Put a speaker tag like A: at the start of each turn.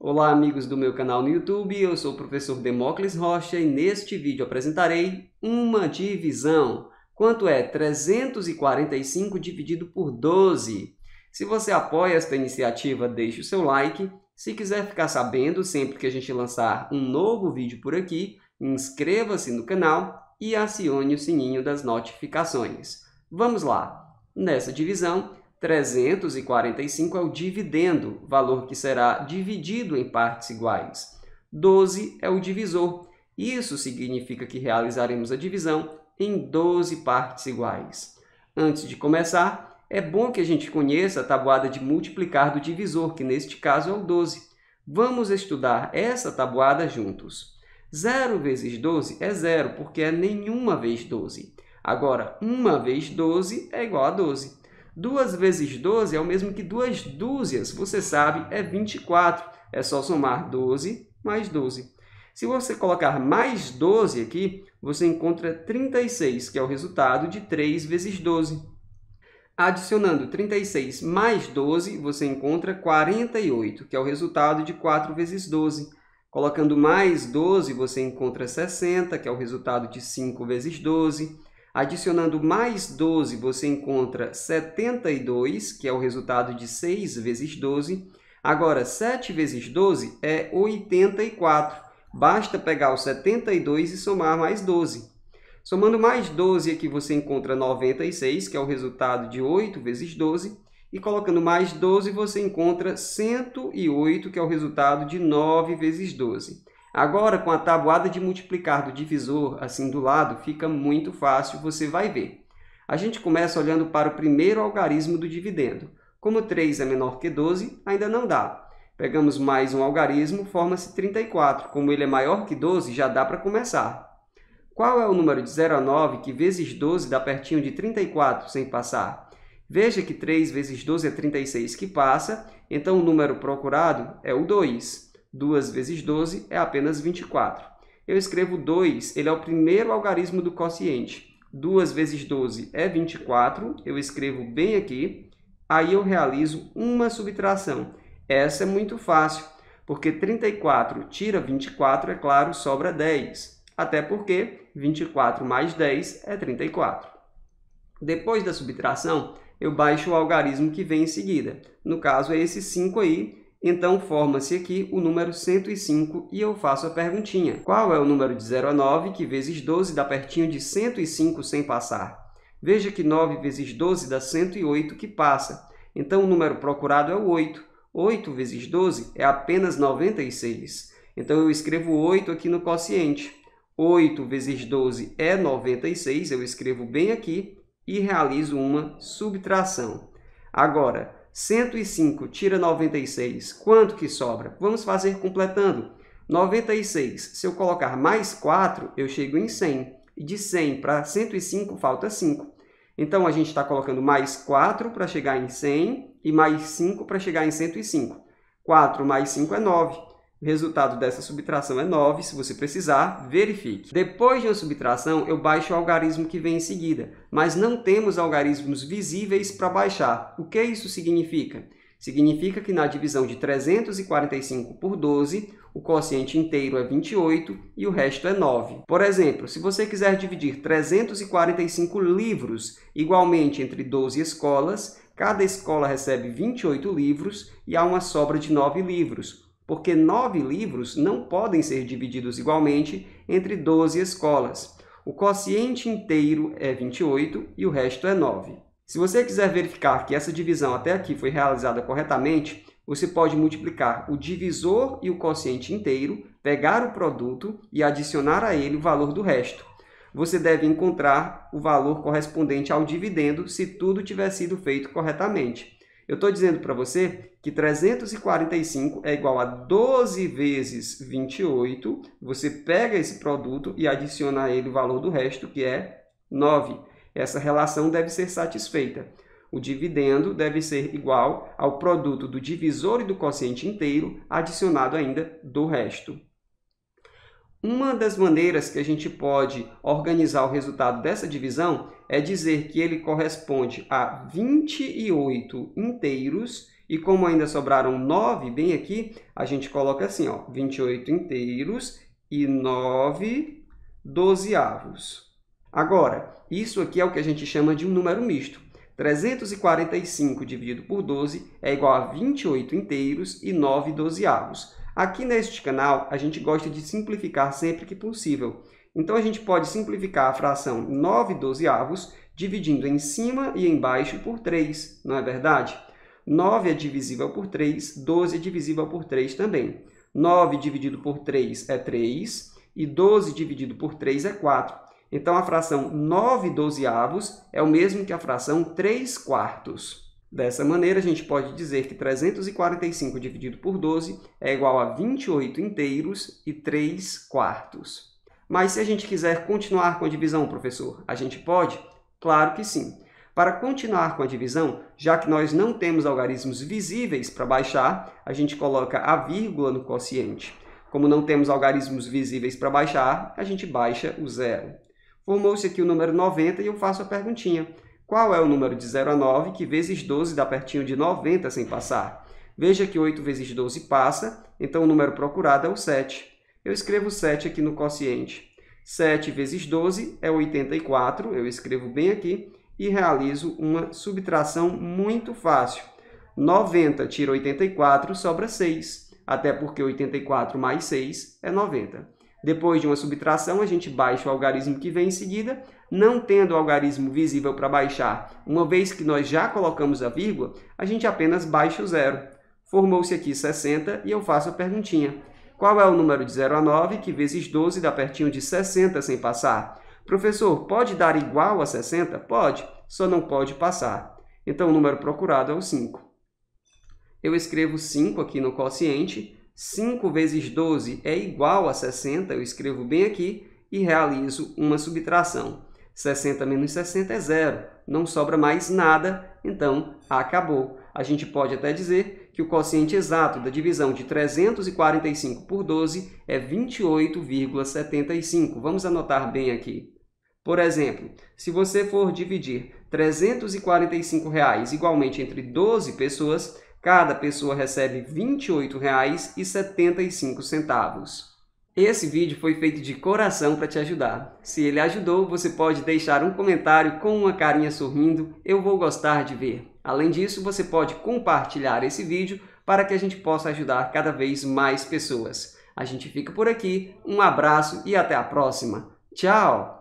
A: Olá amigos do meu canal no YouTube, eu sou o professor Demócles Rocha e neste vídeo apresentarei uma divisão. Quanto é 345 dividido por 12? Se você apoia esta iniciativa, deixe o seu like. Se quiser ficar sabendo sempre que a gente lançar um novo vídeo por aqui, inscreva-se no canal e acione o sininho das notificações. Vamos lá! Nessa divisão, 345 é o dividendo, valor que será dividido em partes iguais. 12 é o divisor. Isso significa que realizaremos a divisão em 12 partes iguais. Antes de começar, é bom que a gente conheça a tabuada de multiplicar do divisor, que neste caso é o 12. Vamos estudar essa tabuada juntos. 0 vezes 12 é 0, porque é nenhuma vez 12. Agora, 1 vez 12 é igual a 12. 2 vezes 12 é o mesmo que duas dúzias, você sabe, é 24. É só somar 12 mais 12. Se você colocar mais 12 aqui, você encontra 36, que é o resultado de 3 vezes 12. Adicionando 36 mais 12, você encontra 48, que é o resultado de 4 vezes 12. Colocando mais 12, você encontra 60, que é o resultado de 5 vezes 12. Adicionando mais 12, você encontra 72, que é o resultado de 6 vezes 12. Agora, 7 vezes 12 é 84. Basta pegar o 72 e somar mais 12. Somando mais 12 aqui, você encontra 96, que é o resultado de 8 vezes 12. E colocando mais 12, você encontra 108, que é o resultado de 9 vezes 12. Agora, com a tabuada de multiplicar do divisor assim do lado, fica muito fácil, você vai ver. A gente começa olhando para o primeiro algarismo do dividendo. Como 3 é menor que 12, ainda não dá. Pegamos mais um algarismo, forma-se 34. Como ele é maior que 12, já dá para começar. Qual é o número de 0 a 9 que vezes 12 dá pertinho de 34 sem passar? Veja que 3 vezes 12 é 36 que passa, então o número procurado é o 2. 2 vezes 12 é apenas 24. Eu escrevo 2, ele é o primeiro algarismo do quociente. 2 vezes 12 é 24, eu escrevo bem aqui. Aí eu realizo uma subtração. Essa é muito fácil, porque 34 tira 24, é claro, sobra 10. Até porque 24 mais 10 é 34. Depois da subtração, eu baixo o algarismo que vem em seguida. No caso, é esse 5 aí, então forma-se aqui o número 105 e eu faço a perguntinha. Qual é o número de 0 a 9 que vezes 12 dá pertinho de 105 sem passar? Veja que 9 vezes 12 dá 108 que passa. Então o número procurado é o 8. 8 vezes 12 é apenas 96. Então eu escrevo 8 aqui no quociente. 8 vezes 12 é 96, eu escrevo bem aqui e realizo uma subtração. Agora, 105 tira 96, quanto que sobra? Vamos fazer completando. 96, se eu colocar mais 4, eu chego em 100. E de 100 para 105, falta 5. Então, a gente está colocando mais 4 para chegar em 100 e mais 5 para chegar em 105. 4 mais 5 é 9. O resultado dessa subtração é 9, se você precisar, verifique. Depois de uma subtração, eu baixo o algarismo que vem em seguida, mas não temos algarismos visíveis para baixar. O que isso significa? Significa que na divisão de 345 por 12, o quociente inteiro é 28 e o resto é 9. Por exemplo, se você quiser dividir 345 livros igualmente entre 12 escolas, cada escola recebe 28 livros e há uma sobra de 9 livros, porque nove livros não podem ser divididos igualmente entre doze escolas. O quociente inteiro é 28 e o resto é 9. Se você quiser verificar que essa divisão até aqui foi realizada corretamente, você pode multiplicar o divisor e o quociente inteiro, pegar o produto e adicionar a ele o valor do resto. Você deve encontrar o valor correspondente ao dividendo se tudo tiver sido feito corretamente. Eu estou dizendo para você que 345 é igual a 12 vezes 28. Você pega esse produto e adiciona a ele o valor do resto, que é 9. Essa relação deve ser satisfeita. O dividendo deve ser igual ao produto do divisor e do quociente inteiro, adicionado ainda do resto. Uma das maneiras que a gente pode organizar o resultado dessa divisão é dizer que ele corresponde a 28 inteiros, e como ainda sobraram 9 bem aqui, a gente coloca assim, ó, 28 inteiros e 9 dozeavos. Agora, isso aqui é o que a gente chama de um número misto. 345 dividido por 12 é igual a 28 inteiros e 9 dozeavos. Aqui neste canal, a gente gosta de simplificar sempre que possível. Então, a gente pode simplificar a fração 9 dozeavos dividindo em cima e embaixo por 3, não é verdade? 9 é divisível por 3, 12 é divisível por 3 também. 9 dividido por 3 é 3 e 12 dividido por 3 é 4. Então, a fração 9 dozeavos é o mesmo que a fração 3 quartos. Dessa maneira, a gente pode dizer que 345 dividido por 12 é igual a 28 inteiros e 3 quartos. Mas se a gente quiser continuar com a divisão, professor, a gente pode? Claro que sim. Para continuar com a divisão, já que nós não temos algarismos visíveis para baixar, a gente coloca a vírgula no quociente. Como não temos algarismos visíveis para baixar, a gente baixa o zero. Formou-se aqui o número 90 e eu faço a perguntinha. Qual é o número de 0 a 9 que vezes 12 dá pertinho de 90 sem passar? Veja que 8 vezes 12 passa, então o número procurado é o 7. Eu escrevo 7 aqui no quociente. 7 vezes 12 é 84, eu escrevo bem aqui, e realizo uma subtração muito fácil. 90 tira 84, sobra 6, até porque 84 mais 6 é 90. Depois de uma subtração, a gente baixa o algarismo que vem em seguida, não tendo o algarismo visível para baixar, uma vez que nós já colocamos a vírgula, a gente apenas baixa o zero. Formou-se aqui 60 e eu faço a perguntinha. Qual é o número de 0 a 9, que vezes 12 dá pertinho de 60 sem passar? Professor, pode dar igual a 60? Pode, só não pode passar. Então, o número procurado é o 5. Eu escrevo 5 aqui no quociente. 5 vezes 12 é igual a 60, eu escrevo bem aqui e realizo uma subtração. 60 menos 60 é zero, não sobra mais nada, então acabou. A gente pode até dizer que o quociente exato da divisão de 345 por 12 é 28,75. Vamos anotar bem aqui. Por exemplo, se você for dividir R$ 345,00 igualmente entre 12 pessoas, cada pessoa recebe R$ 28,75. Esse vídeo foi feito de coração para te ajudar. Se ele ajudou, você pode deixar um comentário com uma carinha sorrindo, eu vou gostar de ver. Além disso, você pode compartilhar esse vídeo para que a gente possa ajudar cada vez mais pessoas. A gente fica por aqui, um abraço e até a próxima. Tchau!